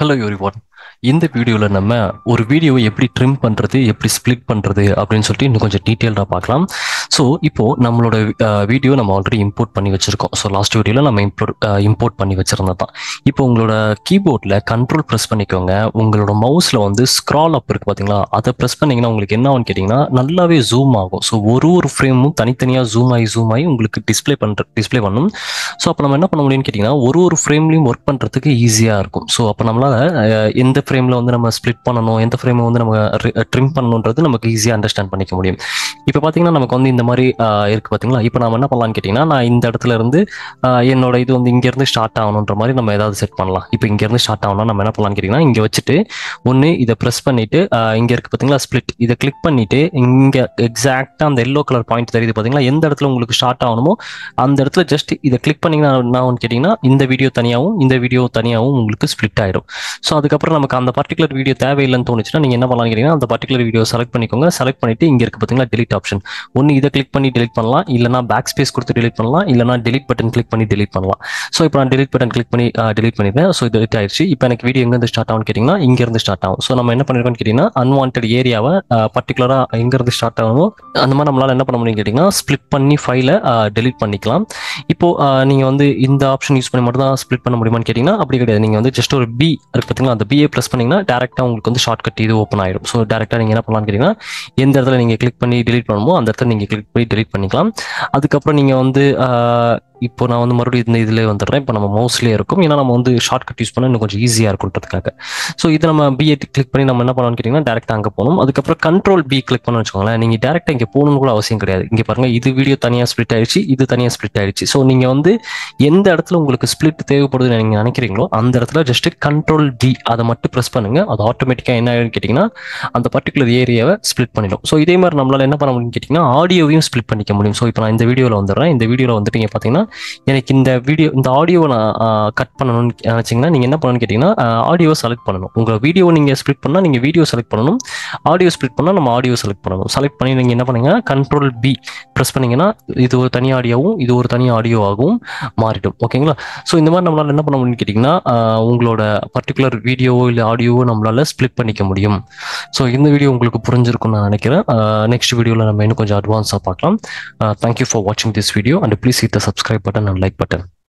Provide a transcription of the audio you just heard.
Hello everyone. இந்த வீடியோவில் நம்ம ஒரு வீடியோவை எப்படி ட்ரிம் பண்ணுறது எப்படி ஸ்பிளிட் பண்ணுறது அப்படின்னு சொல்லிட்டு இன்னும் கொஞ்சம் டீட்டெயில்டாக பார்க்கலாம் ஸோ இப்போது நம்மளோட வீடியோ நம்ம ஆல்ரெடி இம்போர்ட் பண்ணி வச்சுருக்கோம் ஸோ லாஸ்ட் வீடியோவில் நம்ம இம்போர்ட் இம்போர்ட் பண்ணி வச்சிருந்தது தான் இப்போ உங்களோட கீபோர்டில் கண்ட்ரோல் ப்ரெஸ் பண்ணிக்கோங்க உங்களோட மவுஸில் வந்து ஸ்க்ரால் அப் இருக்குது பார்த்தீங்களா அதை ப்ரெஸ் பண்ணிங்கன்னா உங்களுக்கு என்னன்னு கேட்டிங்கன்னா நல்லாவே ஜூம் ஆகும் ஸோ ஒரு ஒரு ஃப்ரேமும் தனித்தனியாக ஜூம் ஆகி ஜூம் ஆகி உங்களுக்கு டிஸ்பிளே பண்ணுற டிஸ்பிளே பண்ணும் ஸோ அப்போ நம்ம என்ன பண்ண முடியும்னு கேட்டிங்கன்னா ஒரு ஒரு ஃப்ரேம்லையும் ஒர்க் பண்ணுறதுக்கு ஈஸியாக இருக்கும் ஸோ அப்போ நம்மளால் எந்த ஃப்ரேமில் வந்து நம்ம ஸ்ப்ளிட் பண்ணணும் எந்த ஃப்ரேமை வந்து நம்ம ட்ரிம் பண்ணணுன்றது நமக்கு ஈஸியாக அண்டர்ஸ்டாண்ட் பண்ணிக்க முடியும் இப்போ பார்த்தீங்கன்னா நமக்கு வந்து இந்த மாதிரி இருக்குது பார்த்தீங்களா இப்போ நம்ம என்ன பண்ணலாம்னு கேட்டிங்கன்னா நான் இந்த இடத்துல இருந்து என்னோட இது வந்து இங்கேருந்து ஸ்டார்ட் ஆகணுன்ற மாதிரி நம்ம ஏதாவது செட் பண்ணலாம் இப்போ இங்கேருந்து ஸ்டார்ட் ஆகணும் நம்ம என்ன பண்ணலாம்னு கேட்டிங்கன்னா இங்கே வச்சுட்டு ஒன்று இதை ப்ரெஸ் பண்ணிவிட்டு இங்கே இருக்குது பார்த்தீங்களா ஸ்ப்ளிட் இதை கிளிக் பண்ணிவிட்டு இங்கே எக்ஸாக்டாக அந்த எல்லோ கலர் பாயிண்ட் தெரியுது பார்த்தீங்களா எந்த இடத்துல உங்களுக்கு ஸ்டார்ட் ஆகணுமோ அந்த இடத்துல ஜஸ்ட் இதை கிளிக் பண்ணிங்கன்னா நான் கேட்டிங்கன்னா இந்த வீடியோ தனியாகவும் இந்த வீடியோ தனியாகவும் உங்களுக்கு ஸ்ப்ளிட் ஆயிடும் ஸோ அதுக்கப்புறம் நமக்கு அந்த பர்டிகுலர் வீடியோ தேவையில்லைன்னு தோணுச்சுன்னா நீங்கள் என்ன பண்ணலாம்னு கேட்டீங்கன்னா அந்த பர்டிகுலர் வீடியோ செலக்ட் பண்ணிக்கோங்க செலக்ட் பண்ணிட்டு இங்கே இருக்கு பார்த்தீங்கன்னா டெலிட் ஆப்ஷன் ஒன்று இதை கிளிக் பண்ணி டெலிட் பண்ணலாம் இல்லைனா பேக் ஸ்பேஸ் கொடுத்து டெலிட் பண்ணலாம் இல்லைனா டெலிட் பட்டன் கிளிக் பண்ணி டெலிட் பண்ணலாம் ஸோ இப்போ நான் டெலிட் பட்டன் கிளிக் பண்ணி டெலிட் பண்ணிடுறேன் ஸோ இது ஆயிடுச்சு இப்போ எனக்கு வீடியோ எங்கேருந்து ஸ்டார்ட் ஆகும் கேட்டிங்கன்னா இங்கேருந்து ஸ்டார்ட் ஆகும் ஸோ நம்ம என்ன பண்ணிருக்கோம்னு கேட்டிங்கன்னா அன்வான்ட் ஏரியாவை பர்டிகுலராக எங்கேருந்து ஸ்டார்ட் ஆகும் அந்த மாதிரி நம்மளால் என்ன பண்ண முடியும்னு கேட்டிங்கன்னா ஸ்பிளிட் பண்ணி ஃபைலை டெலிட் பண்ணிக்கலாம் இப்போது நீங்கள் வந்து இந்த ஆப்ஷன் யூஸ் பண்ணி மட்டும் தான் ஸ்ப்ளிட் பண்ண முடியுமான்னு கேட்டிங்கன்னா அப்படி கிடையாது நீங்கள் வந்து ஜஸ்ட் ஒரு பி இருக்கு பார்த்தீங்களா அந்த பிஏ ப்ரெஸ் பண்ணிங்கன்னா டேரெக்டாக உங்களுக்கு வந்து ஷார்ட் கட் இது ஓப்பன் ஆயிடும் ஸோ டேரெக்டாக நீங்கள் என்ன பண்ணலாம்னு கேட்டிங்கன்னா எந்த இடத்துல நீங்கள் கிளிக் பண்ணி டிலீட் பண்ணுமோ அந்த இடத்துல நீங்கள் கிளிக் பண்ணி டிலீட் பண்ணிக்கலாம் அதுக்கப்புறம் நீங்கள் வந்து இப்போ நான் வந்து மறுபடியும் இந்த இதிலே வந்துடுறேன் இப்போ நம்ம மவுஸ்லேயே இருக்கும் ஏன்னா நம்ம வந்து ஷார்ட்கட் யூஸ் பண்ணால் இன்னும் கொஞ்சம் ஈஸியாக இருக்குன்றதுக்காக ஸோ இது நம்ம பிஏ கிளிக் பண்ணி நம்ம என்ன பண்ணணும்னு கேட்டிங்கன்னா டேரெக்டாக அங்கே போகணும் அதுக்கப்புறம் கண்ட்ரோல் பி கிளிக் பண்ணணும் வச்சுக்கோங்களேன் நீங்கள் டேரெக்டாக இங்கே போகணும்னு கூட அவசியம் கிடையாது இங்கே பாருங்கள் இது வீடியோ தனியாக ஸ்ப்ளிட் ஆயிடுச்சு இது தனியாக ஸ்ப்ளிட் ஆயிடுச்சு ஸோ நீங்கள் வந்து எந்த இடத்துல உங்களுக்கு ஸ்ப்ளிட் தேவைப்படுதுன்னு நீங்கள் நினைக்கிறீங்களோ அந்த இடத்துல ஜஸ்ட் கண்ட்ரோல் டி அதை மட்டும் ப்ரெஸ் பண்ணுங்கள் அது ஆட்டோமேட்டிக்காக என்ன ஆகிடும்னு கேட்டிங்கன்னா அந்த பர்டிகுலர் ஏரியாவை ஸ்ப்ளிட் பண்ணிடும் ஸோ இதே மாதிரி நம்மளால் என்ன பண்ண முடியும்னு கேட்டிங்கன்னா ஆடியோவையும் ஸ்ப்ளிட் பண்ணிக்க முடியும் ஸோ இப்போ நான் இந்த வீடியோவில் வந்துடுறேன் இந்த வீடியோவில் வந்துட்டு பார்த்தீங்கன்னா எனக்கு இந்த வீடியோ இந்த ஆடியோவை நான் கட் பண்ணணும்னு நினச்சிங்கன்னா நீங்கள் என்ன பண்ணணும்னு கேட்டிங்கன்னா ஆடியோ செலக்ட் பண்ணணும் உங்கள் வீடியோ நீங்கள் ஸ்ப்ளிட் பண்ணால் நீங்கள் வீடியோ செலக்ட் பண்ணணும் ஆடியோ ஸ்பிளிட் பண்ணால் நம்ம ஆடியோ செலக்ட் பண்ணணும் செலக்ட் பண்ணி நீங்கள் என்ன பண்ணுங்கன்னா கண்ட்ரோல் பி ப்ரெஸ் பண்ணிங்கன்னா இது ஒரு தனி ஆடியோவும் இது ஒரு தனி ஆடியோவாகவும் மாறிடும் ஓகேங்களா ஸோ இந்த மாதிரி நம்மளால் என்ன பண்ண முடியும்னு கேட்டிங்கன்னா உங்களோட பர்டிகுலர் வீடியோவோ இல்லை ஆடியோவோ நம்மளால் ஸ்பிளிட் பண்ணிக்க முடியும் ஸோ இந்த வீடியோ உங்களுக்கு புரிஞ்சிருக்கும்னு நான் நினைக்கிறேன் நெக்ஸ்ட் வீடியோவில் நம்ம இன்னும் கொஞ்சம் அட்வான்ஸாக பார்க்கலாம் தேங்க்யூ ஃபார் வாட்சிங் திஸ் வீடியோ அண்ட் ப்ளீஸ் இத்த subscribe button and like button